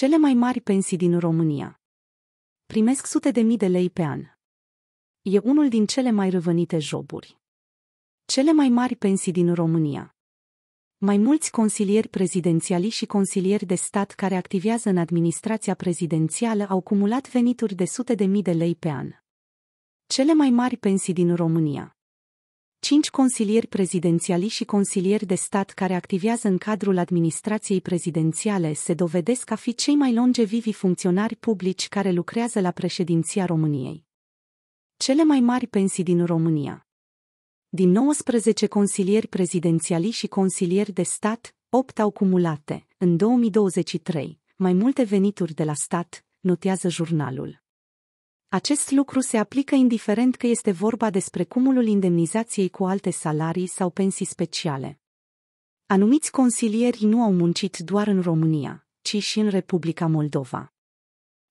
Cele mai mari pensii din România primesc sute de mii de lei pe an. E unul din cele mai răvănite joburi. Cele mai mari pensii din România. Mai mulți consilieri prezidențiali și consilieri de stat care activează în administrația prezidențială au cumulat venituri de sute de mii de lei pe an. Cele mai mari pensii din România. Cinci consilieri prezidențiali și consilieri de stat care activează în cadrul administrației prezidențiale se dovedesc a fi cei mai longevivi funcționari publici care lucrează la președinția României. Cele mai mari pensii din România. Din 19 consilieri prezidențiali și consilieri de stat, 8 au cumulate, în 2023, mai multe venituri de la stat, notează jurnalul. Acest lucru se aplică indiferent că este vorba despre cumulul indemnizației cu alte salarii sau pensii speciale. Anumiți consilieri nu au muncit doar în România, ci și în Republica Moldova.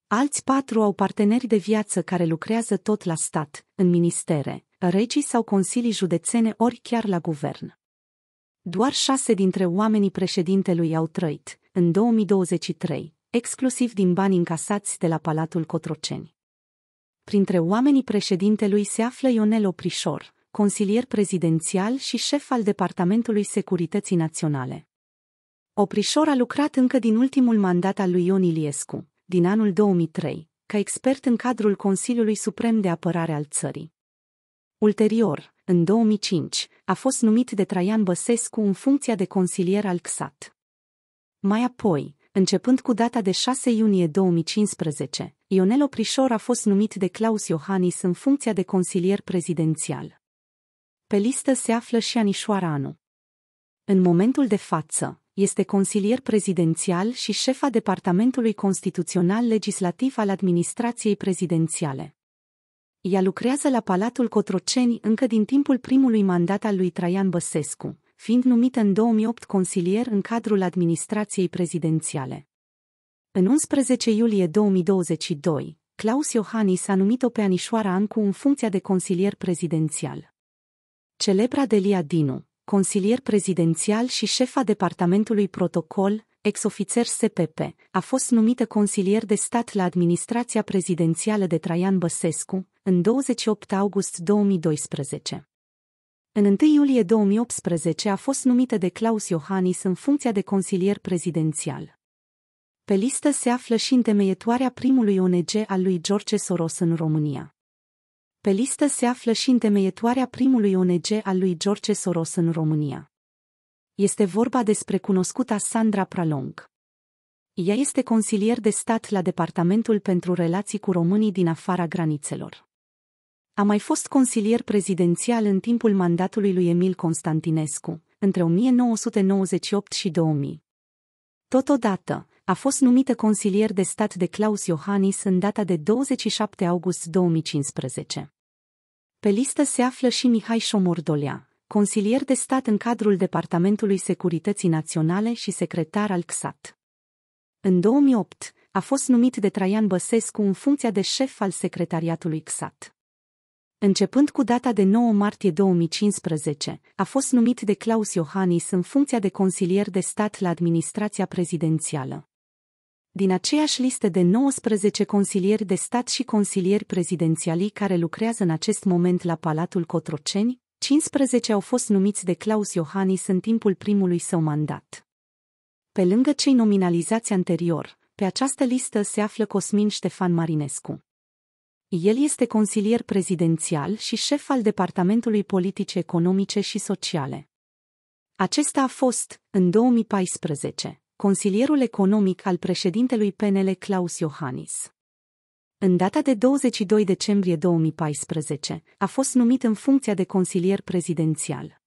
Alți patru au parteneri de viață care lucrează tot la stat, în ministere, regii sau consilii județene ori chiar la guvern. Doar șase dintre oamenii președintelui au trăit, în 2023, exclusiv din bani încasați de la Palatul Cotroceni. Printre oamenii președintelui se află Ionel Oprișor, consilier prezidențial și șef al Departamentului Securității Naționale. Oprișor a lucrat încă din ultimul mandat al lui Ion Iliescu, din anul 2003, ca expert în cadrul Consiliului Suprem de Apărare al țării. Ulterior, în 2005, a fost numit de Traian Băsescu în funcția de consilier al Xat. Mai apoi, începând cu data de 6 iunie 2015, Ionel Oprișor a fost numit de Claus Iohannis în funcția de consilier prezidențial. Pe listă se află și Anișoara Anu. În momentul de față, este consilier prezidențial și șefa Departamentului Constituțional Legislativ al Administrației Prezidențiale. Ea lucrează la Palatul Cotroceni încă din timpul primului mandat al lui Traian Băsescu, fiind numită în 2008 consilier în cadrul administrației prezidențiale. În 11 iulie 2022, Claus Iohannis a numit-o pe Anișoara Ancu în funcția de consilier prezidențial. Celebra Delia Dinu, consilier prezidențial și șefa departamentului protocol, ex-ofițer SPP, a fost numită consilier de stat la administrația prezidențială de Traian Băsescu, în 28 august 2012. În 1 iulie 2018 a fost numită de Claus Iohannis în funcția de consilier prezidențial. Pe listă se află și întemeietoarea primului ONG al lui George Soros în România. Pe listă se află și întemeietoarea primului ONG al lui George Soros în România. Este vorba despre cunoscuta Sandra Pralong. Ea este consilier de stat la Departamentul pentru Relații cu Românii din afara granițelor. A mai fost consilier prezidențial în timpul mandatului lui Emil Constantinescu, între 1998 și 2000. Totodată, a fost numită consilier de stat de Claus Iohannis în data de 27 august 2015. Pe listă se află și Mihai Șomordolea, consilier de stat în cadrul Departamentului Securității Naționale și secretar al CSAT. În 2008, a fost numit de Traian Băsescu în funcția de șef al secretariatului CSAT. Începând cu data de 9 martie 2015, a fost numit de Claus Iohannis în funcția de consilier de stat la administrația prezidențială din aceeași listă de 19 consilieri de stat și consilieri prezidențiali care lucrează în acest moment la Palatul Cotroceni, 15 au fost numiți de Claus Iohannis în timpul primului său mandat. Pe lângă cei nominalizați anterior, pe această listă se află Cosmin Ștefan Marinescu. El este consilier prezidențial și șef al Departamentului Politice Economice și Sociale. Acesta a fost, în 2014, consilierul economic al președintelui PNL Claus Iohannis. În data de 22 decembrie 2014, a fost numit în funcția de consilier prezidențial.